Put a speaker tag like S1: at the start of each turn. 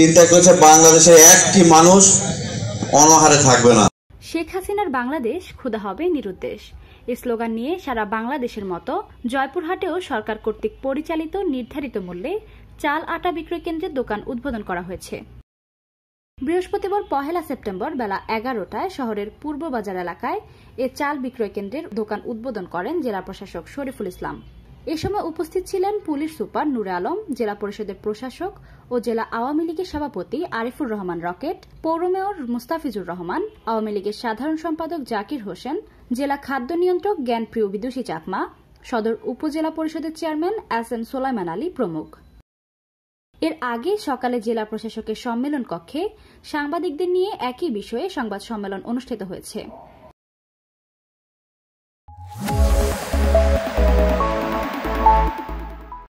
S1: চিন্তা করছে বাংলাদেশের একটি মানুষ অনাহারে থাকবে না
S2: শেখ হাসিনার বাংলাদেশ ক্ষুধা হবে নিরুদ্দেশ এই স্লোগান নিয়ে সারা বাংলাদেশের মতো জয়পুরহাটেও সরকার কর্তৃক পরিচালিত নির্ধারিত মূল্যে চাল আটা বিক্রয় কেন্দ্রে দোকান উদ্বোধন করা হয়েছে বৃহস্পতিবার পহেলা সেপ্টেম্বর বেলা এগারোটায় শহরের পূর্ব বাজার এলাকায় এ চাল বিক্রয় কেন্দ্রের দোকান উদ্বোধন করেন জেলা প্রশাসক শরীফুল ইসলাম এ সময় উপস্থিত ছিলেন পুলিশ সুপার নূর আলম জেলা পরিষদের প্রশাসক ও জেলা আওয়ামী লীগের সভাপতি আরিফুর রহমান রকেট পৌর মেয়র মুস্তাফিজুর রহমান আওয়ামী লীগের সাধারণ সম্পাদক জাকির হোসেন জেলা খাদ্য নিয়ন্ত্রক জ্ঞানপ্রিয় বিদুষী চাকমা সদর উপজেলা পরিষদের chairman S M Solaiman Ali প্রমুখ এর আগে সকালে জেলা প্রশাসকের সম্মেলন কক্ষে সাংবাদিকদের নিয়ে একই বিষয়ে সংবাদ সম্মেলন অনুষ্ঠিত হয়েছে